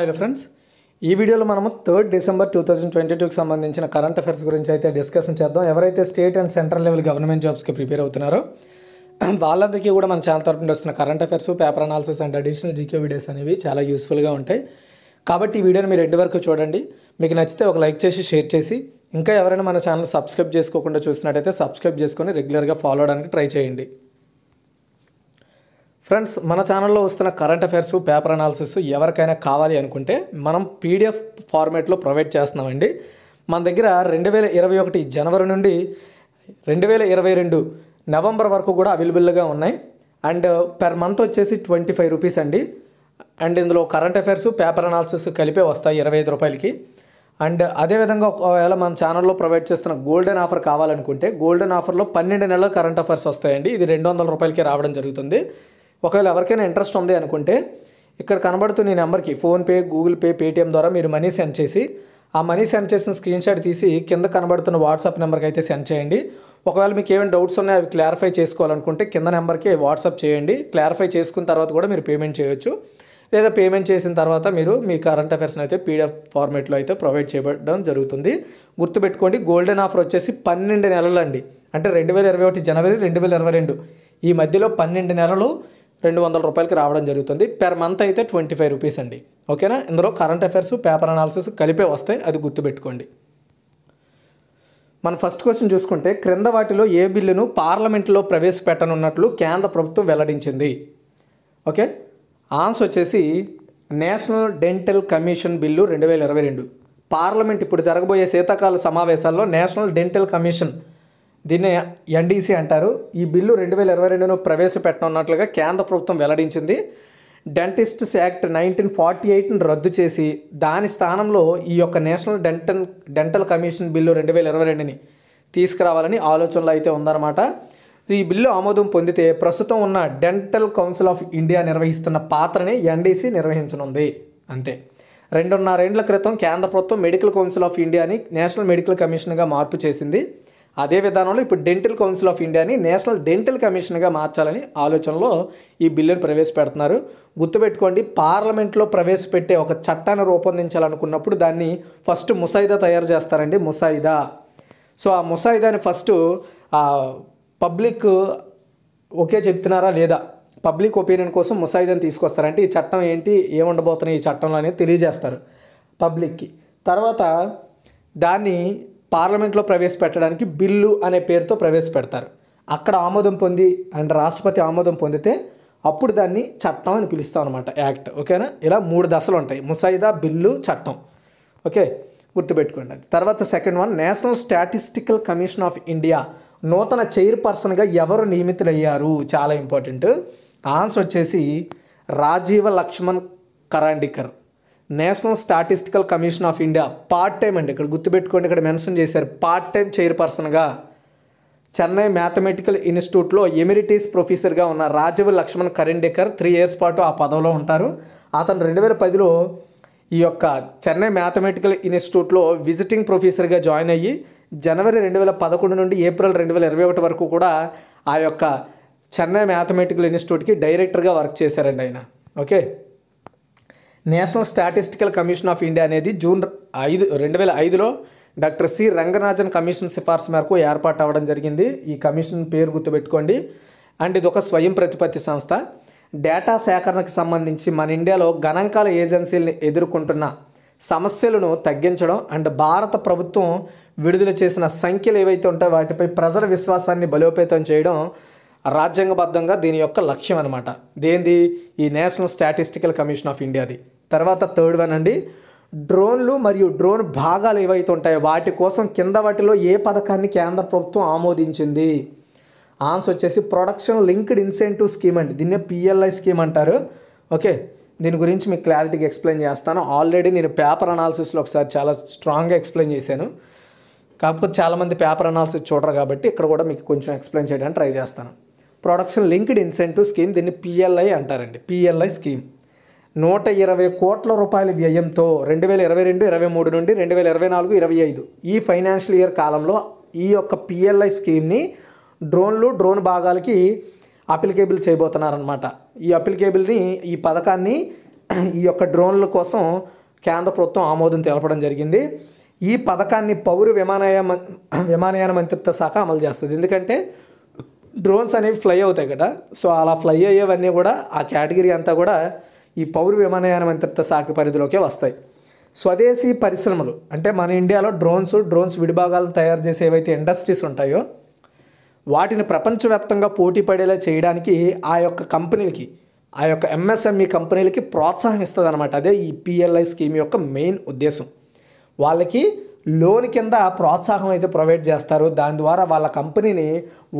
hello friends ఈ వీడియోలో మనము third December two thousand twenty టూకి సంబంధించిన కరెంట్ అఫైర్స్ గురించి అయితే డిస్కషన్ చేద్దాం ఎవరైతే state and central level government జాబ్స్కి ప్రిపేర్ అవుతున్నారో వాళ్ళందరికీ కూడా మన ఛానల్ తరపున వస్తున్న current affairs paper analysis and additional GK videos అనేవి చాలా యూస్ఫుల్గా ఉంటాయి కాబట్టి ఈ వీడియోని మీరు ఎండు వరకు చూడండి మీకు నచ్చితే ఒక లైక్ చేసి షేర్ చేసి ఇంకా ఎవరైనా మన ఛానల్ సబ్స్క్రైబ్ చేసుకోకుండా చూసినట్టయితే సబ్స్క్రైబ్ చేసుకొని రెగ్యులర్గా ఫాలో అవడానికి ట్రై చేయండి ఫ్రెండ్స్ మన ఛానల్లో వస్తున్న కరెంట్ అఫైర్స్ పేపర్ అనాలిసిస్ ఎవరికైనా కావాలి అనుకుంటే మనం పీడిఎఫ్ ఫార్మేట్లో ప్రొవైడ్ చేస్తున్నామండి మన దగ్గర రెండు వేల ఇరవై ఒకటి జనవరి నుండి రెండు వేల ఇరవై రెండు నవంబర్ వరకు కూడా అవైలబుల్గా ఉన్నాయి అండ్ పెర్ మంత్ వచ్చేసి ట్వంటీ ఫైవ్ రూపీస్ అండి అండ్ ఇందులో కరెంట్ అఫైర్స్ పేపర్ అనాలిసిస్ కలిపే వస్తాయి ఇరవై ఐదు రూపాయలకి అండ్ uh, అదేవిధంగా ఒకవేళ మన ఛానల్లో ప్రొవైడ్ చేస్తున్న గోల్డెన్ ఆఫర్ కావాలనుకుంటే గోల్డెన్ ఆఫర్లో పన్నెండు నెలల కరెంట్ అఫైర్స్ వస్తాయండి ఇది రెండు వందల రావడం జరుగుతుంది ఒకవేళ ఎవరికైనా ఇంట్రెస్ట్ ఉంది అనుకుంటే ఇక్కడ కనబడుతున్న ఈ నెంబర్కి ఫోన్పే గూగుల్ పే పేటిఎం ద్వారా మీరు మనీ సెండ్ చేసి ఆ మనీ సెండ్ చేసిన స్క్రీన్ షాట్ తీసి కింద కనబడుతున్న వాట్సాప్ నెంబర్కి అయితే సెండ్ చేయండి ఒకవేళ మీకు ఏమైనా డౌట్స్ ఉన్నాయో అవి క్లారిఫై చేసుకోవాలనుకుంటే కింద నెంబర్కి వాట్సాప్ చేయండి క్లారిఫై చేసుకున్న తర్వాత కూడా మీరు పేమెంట్ చేయొచ్చు లేదా పేమెంట్ చేసిన తర్వాత మీరు మీ కరెంట్ అఫేర్స్ని అయితే పీడిఎఫ్ ఫార్మేట్లో అయితే ప్రొవైడ్ చేయడం జరుగుతుంది గుర్తుపెట్టుకోండి గోల్డెన్ ఆఫర్ వచ్చేసి పన్నెండు నెలలు అండి అంటే రెండు వేల ఇరవై ఒకటి జనవరి రెండు వేల ఇరవై రెండు ఈ మధ్యలో పన్నెండు నెలలు రెండు వందల రూపాయలకి రావడం జరుగుతుంది పెర్ మంత్ అయితే ట్వంటీ ఫైవ్ రూపీస్ అండి ఓకేనా ఇందులో కరెంట్ అఫైర్స్ పేపర్ అనాలిసిస్ కలిపే వస్తాయి అది గుర్తుపెట్టుకోండి మన ఫస్ట్ క్వశ్చన్ చూసుకుంటే క్రింద వాటిలో ఏ బిల్లును పార్లమెంట్లో ప్రవేశపెట్టనున్నట్లు కేంద్ర ప్రభుత్వం వెల్లడించింది ఓకే ఆన్స్ వచ్చేసి నేషనల్ డెంటల్ కమిషన్ బిల్లు రెండు వేల ఇరవై రెండు పార్లమెంట్ ఇప్పుడు జరగబోయే శీతాకాల సమావేశాల్లో నేషనల్ డెంటల్ కమిషన్ దీన్ని ఎన్డీసీ అంటారు ఈ బిల్లు రెండు వేల ఇరవై రెండును ప్రవేశపెట్టనున్నట్లుగా కేంద్ర ప్రభుత్వం వెల్లడించింది డెంటిస్ట్స్ యాక్ట్ నైన్టీన్ ఫార్టీ ఎయిట్ను రద్దు చేసి దాని స్థానంలో ఈ యొక్క national dental dental commission bill రెండు వేల ఇరవై రెండుని తీసుకురావాలని ఆలోచనలు అయితే ఉందన్నమాట ఈ బిల్లు ఆమోదం పొందితే ప్రస్తుతం ఉన్న డెంటల్ కౌన్సిల్ ఆఫ్ ఇండియా నిర్వహిస్తున్న పాత్రని ఎన్డీసీ నిర్వహించనుంది అంతే రెండున్నరేండ్ల క్రితం కేంద్ర ప్రభుత్వం మెడికల్ కౌన్సిల్ ఆఫ్ ఇండియాని నేషనల్ మెడికల్ కమిషన్గా మార్పు చేసింది అదే విధానంలో ఇప్పుడు డెంటల్ కౌన్సిల్ ఆఫ్ ఇండియాని నేషనల్ డెంటల్ కమిషన్గా మార్చాలని ఆలోచనలో ఈ బిల్లును ప్రవేశపెడుతున్నారు గుర్తుపెట్టుకోండి పార్లమెంట్లో ప్రవేశపెట్టే ఒక చట్టాన్ని రూపొందించాలనుకున్నప్పుడు దాన్ని ఫస్ట్ ముసాయిదా తయారు చేస్తారండి ముసాయిదా సో ఆ ముసాయిదాని ఫస్ట్ పబ్లిక్ ఒకే చెప్తున్నారా లేదా పబ్లిక్ ఒపీనియన్ కోసం ముసాయిదాని తీసుకొస్తారంటే ఈ చట్టం ఏంటి ఏముండబోతున్నాయి ఈ చట్టంలో అనేది తెలియజేస్తారు పబ్లిక్కి తర్వాత దాన్ని పార్లమెంట్లో ప్రవేశపెట్టడానికి బిల్లు అనే పేరుతో ప్రవేశపెడతారు అక్కడ ఆమోదం పొంది అండ్ రాష్ట్రపతి ఆమోదం పొందితే అప్పుడు దాన్ని చట్టం అని పిలుస్తాం అనమాట యాక్ట్ ఓకేనా ఇలా మూడు దశలు ఉంటాయి ముసాయిదా బిల్లు చట్టం ఓకే గుర్తుపెట్టుకోండి అది తర్వాత second one national statistical commission of India నూతన చైర్పర్సన్గా ఎవరు నియమితులయ్యారు చాలా ఇంపార్టెంట్ ఆన్సర్ వచ్చేసి Rajeeva Laxman Karandikar national statistical commission of India part time అండి ఇక్కడ గుర్తుపెట్టుకోండి ఇక్కడ మెన్షన్ చేశారు పార్ట్ టైం చైర్పర్సన్గా చెన్నై మ్యాథమెటికల్ ఇన్స్టిట్యూట్లో ఎమిరిటీస్ ప్రొఫెసర్గా ఉన్న రాజవ లక్ష్మణ్ కరెండేకర్ త్రీ ఇయర్స్ పాటు ఆ పదవిలో ఉంటారు అతను రెండు వేల పదిలో ఈ యొక్క చెన్నై మ్యాథమెటికల్ ఇన్స్టిట్యూట్లో విజిటింగ్ ప్రొఫెసర్గా జాయిన్ అయ్యి జనవరి రెండు వేల పదకొండు నుండి ఏప్రిల్ రెండు వేల ఇరవై ఒకటి వరకు కూడా ఆ యొక్క చెన్నై మ్యాథమెటికల్ ఇన్స్టిట్యూట్కి డైరెక్టర్గా వర్క్ చేశారండి ఆయన okay national statistical commission of India అనేది జూన్ ఐదు రెండు వేల ఐదులో డాక్టర్ సి రంగరాజన్ కమిషన్ సిఫార్సు మేరకు ఏర్పాటు అవ్వడం జరిగింది ఈ కమిషన్ పేరు గుర్తుపెట్టుకోండి అండ్ ఇది ఒక స్వయం ప్రతిపత్తి సంస్థ డేటా సేకరణకు సంబంధించి మన ఇండియాలో గణాంకాల ఏజెన్సీలను ఎదుర్కొంటున్న సమస్యలను తగ్గించడం అండ్ భారత ప్రభుత్వం విడుదల చేసిన సంఖ్యలు ఏవైతే ఉంటాయో వాటిపై ప్రజల విశ్వాసాన్ని బలోపేతం చేయడం రాజ్యాంగబద్ధంగా దీని యొక్క లక్ష్యం అనమాట దేంది ఈ నేషనల్ స్టాటిస్టికల్ కమిషన్ ఆఫ్ ఇండియాది తర్వాత థర్డ్ వన్ అండి డ్రోన్లు మరియు డ్రోన్ భాగాలు ఏవైతే ఉంటాయో వాటి కోసం కింద వాటిలో ఏ పథకాన్ని కేంద్ర ప్రభుత్వం ఆమోదించింది ఆన్సర్ వచ్చేసి ప్రొడక్షన్ లింక్డ్ ఇన్సెంటివ్ స్కీమ్ అండి దీన్నే పిఎల్ఐ స్కీమ్ అంటారు ఓకే దీని గురించి మీకు క్లారిటీగా ఎక్స్ప్లెయిన్ చేస్తాను ఆల్రెడీ నేను పేపర్ అనాలిసిస్లో ఒకసారి చాలా స్ట్రాంగ్గా ఎక్స్ప్లెయిన్ చేశాను కాకపోతే చాలామంది పేపర్ అనాలిసిస్ చూడరు కాబట్టి ఇక్కడ కూడా మీకు కొంచెం ఎక్స్ప్లెయిన్ చేయడానికి ట్రై చేస్తాను ప్రొడక్షన్ లింక్డ్ ఇన్సెంటివ్ స్కీమ్ దీన్ని పిఎల్ఐ అంటారండి పిఎల్ఐ స్కీమ్ నూట ఇరవై కోట్ల రూపాయల వ్యయంతో రెండు వేల ఇరవై రెండు ఇరవై మూడు నుండి రెండు వేల ఇరవై నాలుగు ఇరవై ఐదు ఈ ఫైనాన్షియల్ ఇయర్ కాలంలో ఈ యొక్క పిఎల్ఐ స్కీమ్ని డ్రోన్లు డ్రోన్ భాగాలకి అప్లికేబుల్ చేయబోతున్నారనమాట ఈ అప్లికేబుల్ని ఈ పథకాన్ని ఈ యొక్క డ్రోన్ల కోసం కేంద్ర ప్రభుత్వం ఆమోదం తెలపడం జరిగింది ఈ పథకాన్ని పౌర విమానయాన విమానయాన మంత్రిత్వ శాఖ అమలు చేస్తుంది ఎందుకంటే డ్రోన్స్ అనేవి ఫ్లై అవుతాయి కదా సో అలా ఫ్లై అయ్యేవన్నీ కూడా ఆ కేటగిరీ అంతా కూడా ఈ పౌర విమానయాన మంత్రిత్వ శాఖ పరిధిలోకే వస్తాయి స్వదేశీ పరిశ్రమలు అంటే మన ఇండియాలో డ్రోన్స్ డ్రోన్స్ విడిభాగాలను తయారు చేసే ఏవైతే ఇండస్ట్రీస్ ఉంటాయో వాటిని ప్రపంచవ్యాప్తంగా పోటీ పడేలా చేయడానికి ఆ యొక్క కంపెనీలకి ఆ యొక్క ఎంఎస్ఎంఈ e కంపెనీలకి ప్రోత్సాహం ఇస్తుంది అనమాట అదే ఈ పిఎల్ఐ స్కీమ్ యొక్క మెయిన్ ఉద్దేశం వాళ్ళకి లోన్ కింద ప్రోత్సాహం అయితే ప్రొవైడ్ చేస్తారు దాని ద్వారా వాళ్ళ కంపెనీని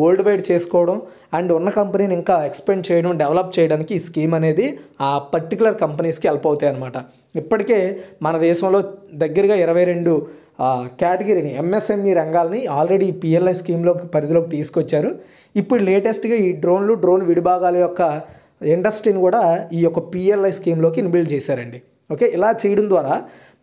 వరల్డ్ వైడ్ చేసుకోవడం అండ్ ఉన్న కంపెనీని ఇంకా ఎక్స్పెండ్ చేయడం డెవలప్ చేయడానికి ఈ స్కీమ్ అనేది ఆ పర్టికులర్ కంపెనీస్కి హెల్ప్ అవుతాయి అనమాట ఇప్పటికే మన దేశంలో దగ్గరగా ఇరవై రెండు కేటగిరీని ఎంఎస్ఎంఈ రంగాల్ని ఆల్రెడీ పిఎల్ఐ స్కీమ్లోకి పరిధిలోకి తీసుకొచ్చారు ఇప్పుడు లేటెస్ట్గా ఈ డ్రోన్లు డ్రోన్ విడిభాగాల యొక్క ఇండస్ట్రీని కూడా ఈ యొక్క పిఎల్ఐ స్కీమ్లోకి ఇన్బిల్డ్ చేశారండి ఓకే ఇలా చేయడం ద్వారా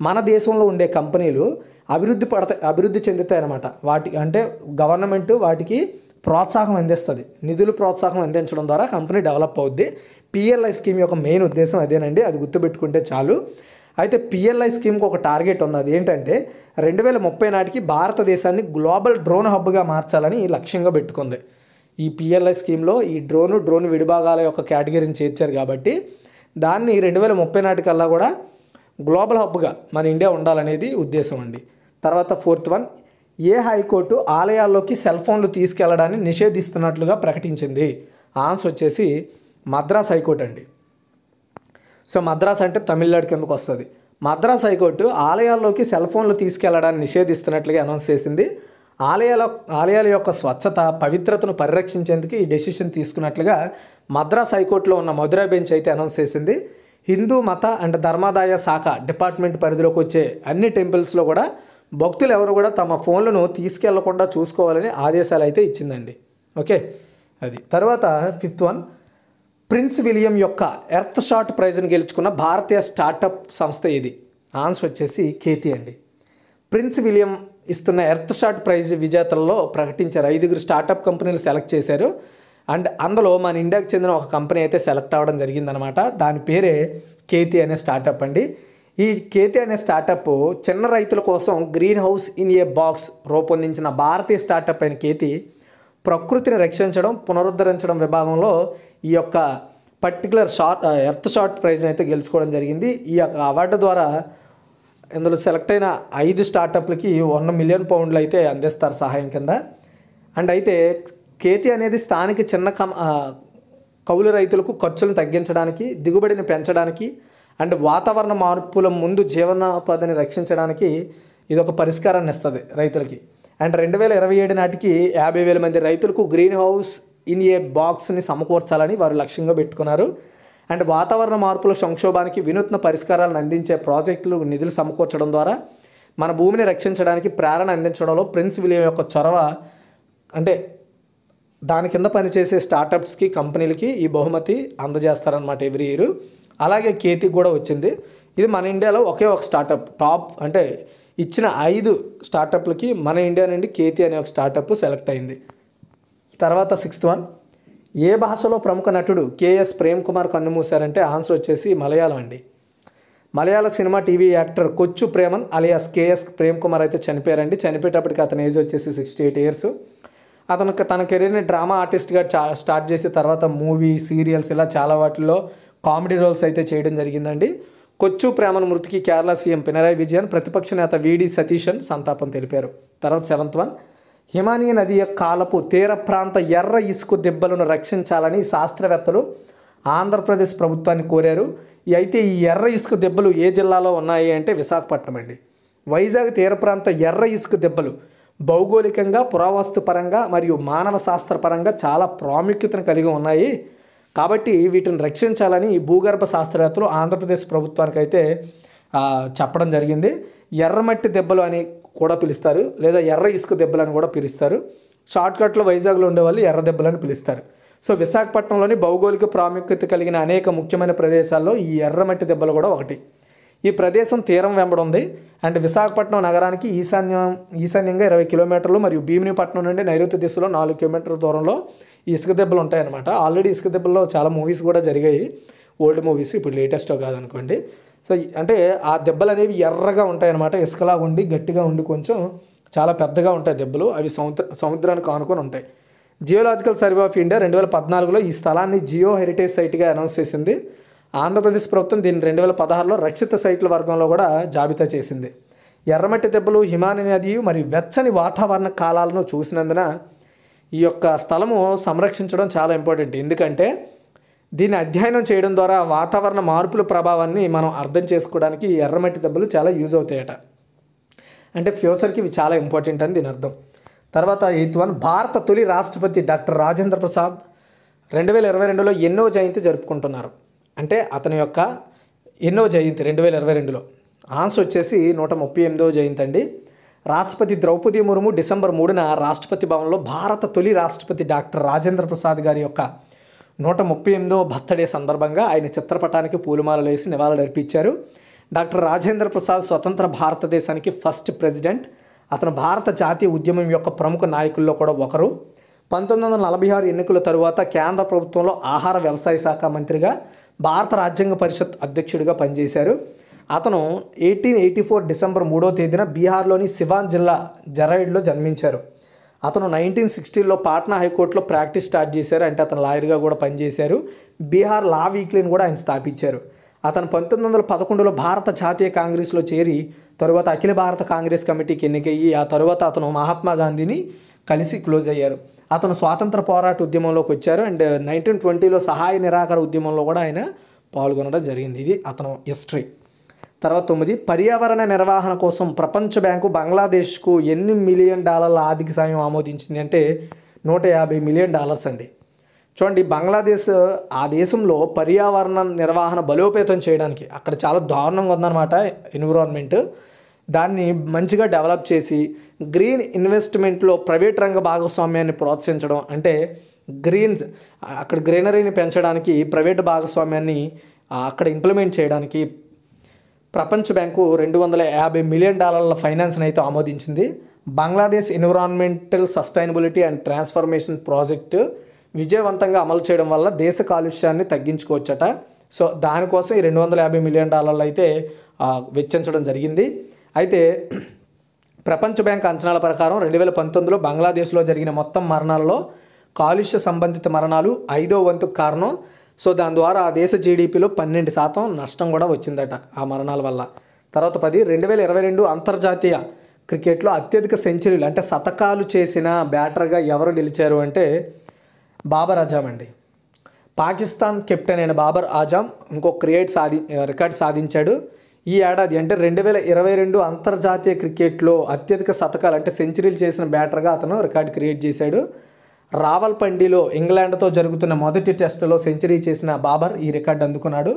మన దేశంలో ఉండే కంపెనీలు అభివృద్ధి పడతాయి అభివృద్ధి చెందుతాయి అన్నమాట వాటి అంటే గవర్నమెంట్ వాటికి ప్రోత్సాహం అందిస్తుంది నిధులు ప్రోత్సాహం అందించడం ద్వారా కంపెనీ డెవలప్ అవుద్ది పిఎల్ఐ స్కీమ్ యొక్క మెయిన్ ఉద్దేశం అదేనండి అది గుర్తుపెట్టుకుంటే చాలు అయితే పిఎల్ఐ స్కీమ్కి ఒక టార్గెట్ ఉంది అది ఏంటంటే రెండు వేల ముప్పై నాటికి భారతదేశాన్ని గ్లోబల్ డ్రోన్ హబ్గా మార్చాలని లక్ష్యంగా పెట్టుకుంది ఈ పిఎల్ఐ స్కీమ్లో ఈ డ్రోను డ్రోన్ విడిభాగాల యొక్క కేటగిరీని చేర్చారు కాబట్టి దాన్ని రెండు వేల ముప్పై నాటికల్లా కూడా గ్లోబల్ హబ్గా మన ఇండియా ఉండాలనేది ఉద్దేశం అండి తర్వాత ఫోర్త్ వన్ ఏ హైకోర్టు ఆలయాల్లోకి సెల్ ఫోన్లు తీసుకెళ్లడాన్ని నిషేధిస్తున్నట్లుగా ప్రకటించింది ఆన్సర్ వచ్చేసి మద్రాస్ హైకోర్టు అండి సో మద్రాస్ అంటే తమిళనాడు కిందకు వస్తుంది మద్రాస్ హైకోర్టు ఆలయాల్లోకి సెల్ ఫోన్లు తీసుకెళ్లడాన్ని నిషేధిస్తున్నట్లుగా అనౌన్స్ చేసింది ఆలయాల ఆలయాల యొక్క స్వచ్ఛత పవిత్రతను పరిరక్షించేందుకు ఈ డెసిషన్ తీసుకున్నట్లుగా మద్రాస్ హైకోర్టులో ఉన్న మధురా బెంచ్ అయితే అనౌన్స్ చేసింది హిందూ మత అండ్ ధర్మాదాయ శాఖ డిపార్ట్మెంట్ పరిధిలోకి వచ్చే అన్ని టెంపుల్స్లో కూడా భక్తులు ఎవరు కూడా తమ ఫోన్లను తీసుకెళ్లకుండా చూసుకోవాలని ఆదేశాలు అయితే ఇచ్చిందండి ఓకే అది తర్వాత ఫిఫ్త్ వన్ ప్రిన్స్ విలియం యొక్క ఎర్త్ షాట్ ప్రైజ్ని గెలుచుకున్న భారతీయ స్టార్టప్ సంస్థ ఇది ఆన్సర్ వచ్చేసి కేతి అండి ప్రిన్స్ విలియం ఇస్తున్న ఎర్త్ షాట్ ప్రైజ్ విజేతల్లో ప్రకటించారు ఐదుగురు స్టార్టప్ కంపెనీలు సెలెక్ట్ చేశారు అండ్ అందులో మన ఇండియాకు చెందిన ఒక కంపెనీ అయితే సెలెక్ట్ అవ్వడం జరిగిందనమాట దాని పేరే కేతి అనే స్టార్టప్ అండి ఈ కేతి అనే స్టార్టప్ చిన్న రైతుల కోసం greenhouse in a box రూపొందించిన భారతీయ స్టార్టప్ అయిన కేతి ప్రకృతిని రక్షించడం పునరుద్ధరించడం విభాగంలో ఈ యొక్క పర్టికులర్ షార్ట్ ఎర్త్ షార్ట్ ప్రైజ్ని అయితే గెలుచుకోవడం జరిగింది ఈ యొక్క అవార్డు ద్వారా ఇందులో సెలెక్ట్ అయిన ఐదు స్టార్టప్లకి వన్ మిలియన్ పౌండ్లు అయితే అందిస్తారు సహాయం కింద అండ్ అయితే కేతి అనేది స్థానిక చిన్న కౌలు రైతులకు ఖర్చులను తగ్గించడానికి దిగుబడిని పెంచడానికి అండ్ వాతావరణ మార్పుల ముందు జీవనోపాధిని రక్షించడానికి ఇది ఒక పరిష్కారాన్ని ఇస్తుంది రైతులకి అండ్ రెండు వేల ఇరవై ఏడు నాటికి యాభై వేల మంది రైతులకు గ్రీన్ హౌస్ ఇన్ ఏ బాక్స్ని సమకూర్చాలని వారు లక్ష్యంగా పెట్టుకున్నారు అండ్ వాతావరణ మార్పుల సంక్షోభానికి వినూత్న పరిష్కారాలను అందించే ప్రాజెక్టులు నిధులు సమకూర్చడం ద్వారా మన భూమిని రక్షించడానికి ప్రేరణ అందించడంలో ప్రిన్స్ విలియం యొక్క చొరవ అంటే దాని కింద పనిచేసే స్టార్టప్స్కి కంపెనీలకి ఈ బహుమతి అందజేస్తారనమాట ఎవ్రీ ఇయర్ అలాగే కేతి కూడా వచ్చింది ఇది మన ఇండియాలో ఒకే ఒక స్టార్టప్ టాప్ అంటే ఇచ్చిన ఐదు స్టార్టప్లకి మన ఇండియా నుండి కేతి అనే ఒక స్టార్టప్ సెలెక్ట్ అయింది తర్వాత సిక్స్త్ వన్ ఏ భాషలో ప్రముఖ నటుడు కేఎస్ ప్రేమ్ కుమార్ కన్నుమూశారంటే ఆన్సర్ వచ్చేసి మలయాళం అండి Malayala cinema TV actor Kochu Preman alias KS Prem Kumar అయితే చనిపోయారండి చనిపోయేటప్పటికి అతని ఏజ్ వచ్చేసి సిక్స్టీ ఎయిట్ ఇయర్స్ అతను తన కెరీర్ని డ్రామా ఆర్టిస్ట్గా స్టార్ట్ చేసి తర్వాత మూవీ సీరియల్స్ ఇలా చాలా వాటిల్లో కామెడీ రోల్స్ అయితే చేయడం జరిగిందండి కొచ్చు ప్రేమను మృతికి కేరళ సీఎం పినరాయి విజయన్ ప్రతిపక్ష నేత వీడి సతీషన్ సంతాపం తెలిపారు తర్వాత సెవెంత్ వన్ హిమానీయ నది కాలపు తీర ప్రాంత ఎర్ర ఇసుకు దెబ్బలను రక్షించాలని శాస్త్రవేత్తలు ఆంధ్రప్రదేశ్ ప్రభుత్వాన్ని కోరారు అయితే ఈ ఎర్ర ఇసుక దెబ్బలు ఏ జిల్లాలో ఉన్నాయి అంటే విశాఖపట్నం అండి వైజాగ్ తీర ప్రాంత ఎర్ర ఇసుక దెబ్బలు భౌగోళికంగా పురావస్తు పరంగా మరియు మానవ శాస్త్రపరంగా చాలా ప్రాముఖ్యతను కలిగి ఉన్నాయి కాబట్టి వీటిని రక్షించాలని భూగర్భ శాస్త్రవేత్తలు ఆంధ్రప్రదేశ్ ప్రభుత్వానికైతే చెప్పడం జరిగింది ఎర్రమట్టి దెబ్బలు అని కూడా పిలుస్తారు లేదా ఎర్ర ఇసుక దెబ్బలు అని కూడా పిలుస్తారు షార్ట్కట్లో వైజాగ్లో ఉండేవాళ్ళు ఎర్ర దెబ్బలు అని పిలుస్తారు సో విశాఖపట్నంలోని భౌగోళిక ప్రాముఖ్యత కలిగిన అనేక ముఖ్యమైన ప్రదేశాల్లో ఈ ఎర్రమట్టి దెబ్బలు కూడా ఒకటి ఈ ప్రదేశం తీరం వెంబడుంది అండ్ విశాఖపట్నం నగరానికి ఈశాన్యం ఈశాన్యంగా ఇరవై కిలోమీటర్లు మరియు భీమినిపట్నం నుండి నైరుతి దిశలో నాలుగు కిలోమీటర్ల దూరంలో ఇసుక దెబ్బలు ఉంటాయన్నమాట ఆల్రెడీ ఇసుక దెబ్బల్లో చాలా మూవీస్ కూడా జరిగాయి ఓల్డ్ మూవీస్ ఇప్పుడు లేటెస్ట్ కాదనుకోండి సో అంటే ఆ దెబ్బలు అనేవి ఎర్రగా ఉంటాయన్నమాట ఇసుకలా ఉండి గట్టిగా ఉండి కొంచెం చాలా పెద్దగా ఉంటాయి దెబ్బలు అవి సముద్ర సముద్రానికి ఆనుకొని ఉంటాయి జియోలాజికల్ సర్వే ఆఫ్ ఇండియా రెండు వేల పద్నాలుగులో ఈ స్థలాన్ని జియో హెరిటేజ్ సైట్గా అనౌన్స్ చేసింది ఆంధ్రప్రదేశ్ ప్రభుత్వం దీన్ని రెండు వేల పదహారులో రక్షిత సైట్ల వర్గంలో కూడా జాబితా చేసింది ఎర్రమట్టి దెబ్బలు హిమాని నది మరియు వెచ్చని వాతావరణ కాలాలను చూసినందున ఈ యొక్క స్థలము సంరక్షించడం చాలా ఇంపార్టెంట్ ఎందుకంటే దీన్ని అధ్యయనం చేయడం ద్వారా వాతావరణ మార్పుల ప్రభావాన్ని మనం అర్థం చేసుకోవడానికి ఈ ఎర్రమట్టి దెబ్బలు చాలా యూజ్ అవుతాయట అంటే ఫ్యూచర్కి ఇవి చాలా ఇంపార్టెంట్ అని దీని అర్థం తర్వాత ఎయిత్ వన్ భారత తొలి రాష్ట్రపతి డాక్టర్ రాజేంద్ర ప్రసాద్ రెండు వేల ఇరవై రెండులో ఎన్నో జయంతి జరుపుకుంటున్నారు అంటే అతని యొక్క ఎన్నో జయంతి రెండు వేల ఇరవై రెండులో ఆన్సర్ వచ్చేసి నూట ముప్పై ఎనిమిదో జయంతి అండి రాష్ట్రపతి ద్రౌపది ముర్ము డిసెంబర్ మూడున రాష్ట్రపతి భవన్లో భారత తొలి రాష్ట్రపతి డాక్టర్ రాజేంద్ర ప్రసాద్ గారి యొక్క నూట ముప్పై ఎనిమిదో బర్త్డే సందర్భంగా ఆయన చిత్రపటానికి పూలమాలలు వేసి నివాళులర్పించారు డాక్టర్ రాజేంద్ర ప్రసాద్ స్వతంత్ర భారతదేశానికి ఫస్ట్ ప్రెసిడెంట్ అతను భారత జాతీయ ఉద్యమం యొక్క ప్రముఖ నాయకుల్లో కూడా ఒకరు పంతొమ్మిది వందల నలభై ఆరు ఎన్నికల తరువాత కేంద్ర ప్రభుత్వంలో ఆహార వ్యవసాయ శాఖ మంత్రిగా భారత రాజ్యాంగ పరిషత్ అధ్యక్షుడిగా పనిచేశారు అతను ఎయిటీన్ ఎయిటీ ఫోర్ డిసెంబర్ మూడో తేదీన బీహార్లోని సివాన్ జిల్లా జరైడ్లో జన్మించారు అతను నైన్టీన్ సిక్స్టీన్లో పాట్నా హైకోర్టులో ప్రాక్టీస్ స్టార్ట్ చేశారు అంటే అతను లాయర్గా కూడా పనిచేశారు బీహార్ లా వీక్లీని కూడా ఆయన స్థాపించారు అతను పంతొమ్మిది వందల పదకొండులో భారత జాతీయ కాంగ్రెస్లో చేరి తరువాత అఖిల భారత కాంగ్రెస్ కమిటీకి ఎన్నికయ్యి ఆ తరువాత అతను మహాత్మా గాంధీని కలిసి క్లోజ్ అయ్యారు అతను స్వాతంత్ర పోరాట ఉద్యమంలోకి వచ్చారు అండ్ నైన్టీన్ ట్వంటీలో సహాయ నిరాకర ఉద్యమంలో కూడా ఆయన పాల్గొనడం జరిగింది ఇది అతను హిస్టరీ తర్వాత తొమ్మిది పర్యావరణ నిర్వహణ కోసం ప్రపంచ బ్యాంకు బంగ్లాదేశ్కు ఎన్ని మిలియన్ డాలర్ల ఆర్థిక సాయం ఆమోదించింది అంటే నూట యాభై మిలియన్ డాలర్స్ అండి చూడండి బంగ్లాదేశ్ ఆ దేశంలో పర్యావరణ నిర్వహణ బలోపేతం చేయడానికి అక్కడ చాలా దారుణంగా ఉందన్నమాట ఎన్విరాన్మెంట్ దాన్ని మంచిగా డెవలప్ చేసి గ్రీన్ ఇన్వెస్ట్మెంట్లో ప్రైవేట్ రంగ భాగస్వామ్యాన్ని ప్రోత్సహించడం అంటే గ్రీన్స్ అక్కడ గ్రీనరీని పెంచడానికి ప్రైవేట్ భాగస్వామ్యాన్ని అక్కడ ఇంప్లిమెంట్ చేయడానికి ప్రపంచ బ్యాంకు రెండు వందల యాభై మిలియన్ డాలర్ల ఫైనాన్స్ని అయితే ఆమోదించింది Bangladesh environmental sustainability and transformation project విజయవంతంగా అమలు చేయడం వల్ల దేశ కాలుష్యాన్ని తగ్గించుకోవచ్చట సో దానికోసం ఈ రెండు వందల యాభై మిలియన్ డాలర్లు అయితే వెచ్చించడం జరిగింది అయితే ప్రపంచ బ్యాంక్ అంచనాల ప్రకారం రెండు వేల పంతొమ్మిదిలో బంగ్లాదేశ్లో జరిగిన మొత్తం మరణాల్లో కాలుష్య సంబంధిత మరణాలు ఐదో వంతు కారణం సో దాని ద్వారా ఆ దేశ జీడిపిలో పన్నెండు శాతం నష్టం కూడా వచ్చిందట ఆ మరణాల వల్ల తర్వాత పది రెండు వేల ఇరవై రెండు అంతర్జాతీయ క్రికెట్లో అత్యధిక సెంచరీలు అంటే శతకాలు చేసిన బ్యాటర్గా ఎవరు నిలిచారు అంటే బాబర్ ఆజామ్ అండి పాకిస్తాన్ కెప్టెన్ అయిన బాబర్ ఆజామ్ ఇంకో క్రియేట్ సాధి రికార్డ్ సాధించాడు ఈ ఏడాది అంటే రెండు వేల ఇరవై రెండు అంతర్జాతీయ క్రికెట్లో అత్యధిక శతకాలు అంటే సెంచరీలు చేసిన బ్యాటర్గా అతను రికార్డు క్రియేట్ చేశాడు రావల్పండిలో ఇంగ్లాండ్తో జరుగుతున్న మొదటి టెస్టులో సెంచరీ చేసిన బాబర్ ఈ రికార్డు అందుకున్నాడు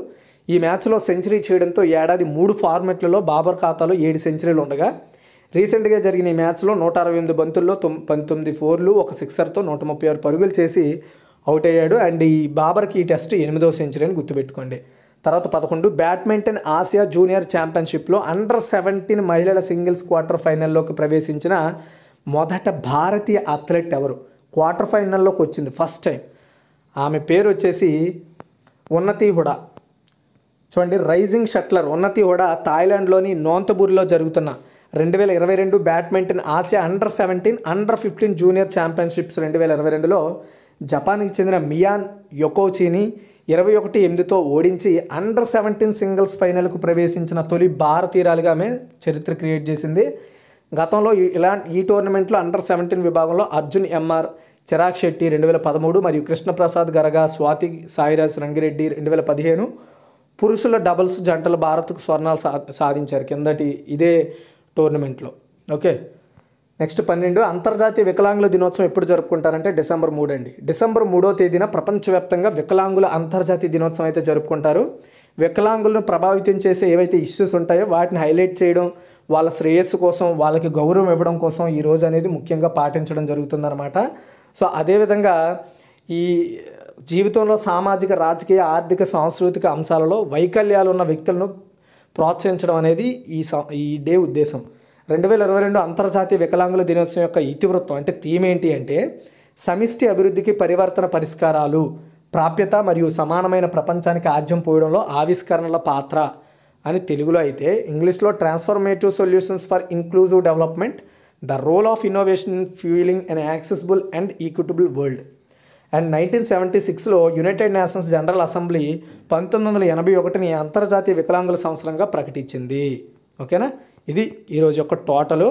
ఈ మ్యాచ్లో సెంచరీ చేయడంతో ఏడాది మూడు ఫార్మెట్లలో బాబర్ ఖాతాలో ఏడు సెంచరీలు ఉండగా రీసెంట్గా జరిగిన ఈ మ్యాచ్లో నూట అరవై ఎనిమిది బంతుల్లో తొమ్ పంతొమ్మిది ఫోర్లు ఒక సిక్సర్తో నూట ముప్పై ఆరు పరుగులు చేసి అవుట్ అయ్యాడు అండ్ ఈ బాబర్కి ఈ టెస్ట్ ఎనిమిదవ సెంచరీ అని గుర్తుపెట్టుకోండి తర్వాత పదకొండు బ్యాడ్మింటన్ ఆసియా జూనియర్ ఛాంపియన్షిప్లో అండర్ సెవెంటీన్ మహిళల సింగిల్స్ క్వార్టర్ ఫైనల్లోకి ప్రవేశించిన మొదట భారతీయ అథ్లెట్ ఎవరు క్వార్టర్ ఫైనల్లోకి వచ్చింది ఫస్ట్ టైం ఆమె పేరు వచ్చేసి ఉన్నతి హుడా చూడండి రైజింగ్ షట్లర్ ఉన్నతి హుడా థాయిలాండ్లోని నోంతబూర్లో జరుగుతున్న రెండు వేల ఇరవై రెండు badminton Asia under seventeen under fifteen junior championships రెండు వేల ఇరవై రెండులో జపాన్కి చెందిన మియాన్ యొకోచిని ఇరవై ఒకటి ఎనిమిదితో ఓడించి అండర్ సెవెంటీన్ సింగిల్స్ ఫైనల్కు ప్రవేశించిన తొలి భారతీయురాలుగా ఆమె చరిత్ర క్రియేట్ చేసింది గతంలో ఇలా ఈ టోర్నమెంట్లో అండర్ సెవెంటీన్ విభాగంలో అర్జున్ ఎంఆర్ చిరాగ్ శెట్టి రెండు వేల పదమూడు మరియు కృష్ణప్రసాద్ గరగా స్వాతి సాయిరాజ్ రంగిరెడ్డి రెండు వేల పదిహేను పురుషుల డబుల్స్ జంటలు భారత్కు స్వర్ణాలు సాధించారు కిందటి ఇదే టోర్నమెంట్లో ఓకే నెక్స్ట్ పన్నెండు అంతర్జాతీయ వికలాంగుల దినోత్సవం ఎప్పుడు జరుపుకుంటారంటే డిసెంబర్ మూడు అండి డిసెంబర్ మూడో తేదీన ప్రపంచవ్యాప్తంగా వికలాంగుల అంతర్జాతీయ దినోత్సవం అయితే జరుపుకుంటారు వికలాంగులను ప్రభావితం చేసే ఏవైతే ఇష్యూస్ ఉంటాయో వాటిని హైలైట్ చేయడం వాళ్ళ శ్రేయస్సు కోసం వాళ్ళకి గౌరవం ఇవ్వడం కోసం ఈ రోజు అనేది ముఖ్యంగా పాటించడం జరుగుతుందన్నమాట సో అదేవిధంగా ఈ జీవితంలో సామాజిక రాజకీయ ఆర్థిక సాంస్కృతిక అంశాలలో వైకల్యాలు ఉన్న వ్యక్తులను ప్రోత్సహించడం అనేది ఈ ఈ డే ఉద్దేశం రెండు వేల ఇరవై రెండు అంతర్జాతీయ వికలాంగుల దినోత్సవం యొక్క ఇతివృత్తం అంటే థీమ్ ఏంటి అంటే సమిష్టి అభివృద్ధికి పరివర్తన పరిష్కారాలు ప్రాప్యత మరియు సమానమైన ప్రపంచానికి ఆద్యం పోయడంలో ఆవిష్కరణల పాత్ర అని తెలుగులో అయితే ఇంగ్లీష్లో transformative solutions for inclusive development the role of innovation fueling and accessible and equitable world and nineteen seventy సిక్స్లో యునైటెడ్ నేషన్స్ జనరల్ అసెంబ్లీ పంతొమ్మిది వందల ఎనభై ఒకటిని అంతర్జాతీయ వికలాంగుల సంవత్సరంగా ప్రకటించింది ఓకేనా ఇది ఈరోజు యొక్క టోటలు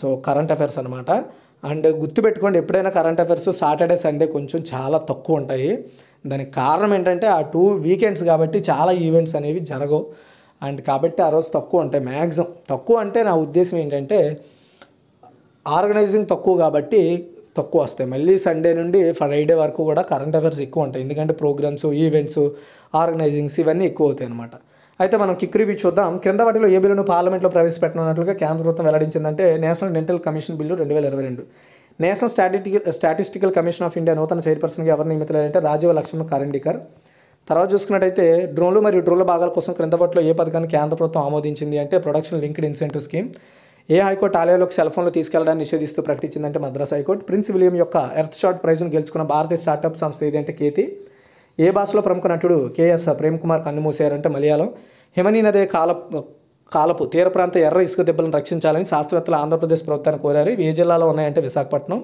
సో కరెంట్ అఫైర్స్ అనమాట అండ్ గుర్తుపెట్టుకోండి ఎప్పుడైనా కరెంట్ అఫైర్స్ సాటర్డే సండే కొంచెం చాలా తక్కువ ఉంటాయి దానికి కారణం ఏంటంటే ఆ టూ వీకెండ్స్ కాబట్టి చాలా ఈవెంట్స్ అనేవి జరగవు అండ్ కాబట్టి ఆ రోజు తక్కువ ఉంటాయి మ్యాక్సిమం తక్కువ అంటే నా ఉద్దేశం ఏంటంటే ఆర్గనైజింగ్ తక్కువ కాబట్టి తక్కువ వస్తాయి మళ్ళీ సండే నుండి ఫ్రైడే వరకు కూడా కరెంట్ అఫైర్స్ ఎక్కువ ఉంటాయి ఎందుకంటే ప్రోగ్రామ్స్ ఈవెంట్స్ ఆర్గనైజింగ్స్ ఇవన్నీ ఎక్కువ అవుతాయి అన్నమాట అయితే మనం కిక్ రివ్యూ చూద్దాం క్రింద వాటిలో ఏ బిల్లును పార్లమెంట్లో ప్రవేశపెట్టనున్నట్లుగా కేంద్ర ప్రభుత్వం వెల్లడించిందంటే నేషనల్ డెంటల్ కమిషన్ బిల్లు రెండు వేల ఇరవై రెండు national statistical statistical commission of India నూతన చైర్పర్సన్గా ఎవరు నియమితులంటే రాజీవ్ లక్ష్మణ్ కారెండికర్ తర్వాత చూసుకున్నట్టయితే డ్రోన్లు మరియు డ్రోన్ల భాగాల కోసం క్రింద వాటిలో ఏ పథకాన్ని కేంద్ర ప్రభుత్వం ఆమోదించింది అంటే ప్రొడక్షన్ లింక్డ్ ఇన్సెంటివ్ స్కీమ్ ఏ హైకోర్టు ఆలయంలోకి సెల్ ఫోన్లు తీసుకెళ్లడానికి నిషేధిస్తూ ప్రకటించిందంటే మద్రాస్ హైకోర్టు ప్రిన్స్ విలియం యొక్క ఎర్త్ షాట్ ప్రైజ్ను గెలుచుకున్న భారతీయ స్టార్టప్ సంస్థ ఏదంటే కేతి ఏ భాషలో ప్రముఖ నటుడు కేఎస్ ప్రేమ్ కుమార్ కన్నుమూసారంటే మలయాళం హిమనీ నదే కాల కాలపు తీర ప్రాంత ఎర్ర ఇసుక దెబ్బలను రక్షించాలని శాస్త్రవేత్తలు ఆంధ్రప్రదేశ్ ప్రభుత్వాన్ని కోరారు ఏ జిల్లాలో ఉన్నాయంటే విశాఖపట్నం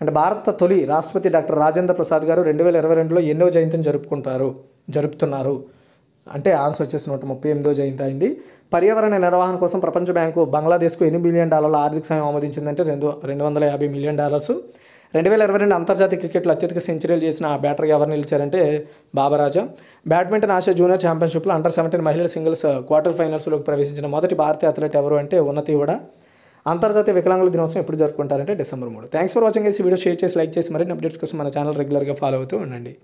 అంటే భారత తొలి రాష్ట్రపతి డాక్టర్ రాజేంద్ర ప్రసాద్ గారు రెండు వేల ఇరవై రెండులో ఎన్నో జయంతిని జరుపుకుంటారు జరుపుతున్నారు అంటే ఆన్సర్ వచ్చేసి నూట ముప్పై ఎనిమిదో జయంతి అయింది పర్యావరణ నిర్వహణ కోసం ప్రపంచ బ్యాంకు బంగ్లాదేశ్కు ఎన్ని బిలియన్ డాలర్ల ఆర్థిక సాయం ఆమోదించిందంటే రెండు రెండు వందల యాభై మిలియన్ డాలర్స్ రెండు వేల ఇరవై రెండు అంతర్జాతీయ క్రికెట్లో అత్యధిక సెంచరీలు చేసిన ఆ బ్యాటర్గా ఎవరు నిలిచారంటే బాబరాజా బ్యాడ్మింటన్ ఆసియా జూనియర్ ఛాంపియన్షిప్లో అండర్ సెవెంటీన్ మహిళల సింగిల్స్ క్వార్టర్ ఫైనల్స్లోకి ప్రవేశించిన మొదటి భారతీయ అథ్లెట్ ఎవరు అంటే ఉన్నతి కూడా అంతర్జాతీయ వికలాంగుల దినోత్సవం ఎప్పుడు జరుపుకుంటారంటే డిసెంబర్ మూడు థ్యాంక్స్ ఫర్ వాచింగ్ చేసి వీడియో షేర్ చేసి లైక్ చేసి మరిన్ని అప్డేట్స్ కోసం మన ఛానల్ రెగ్యులర్గా ఫాలో అవుతూ ఉండండి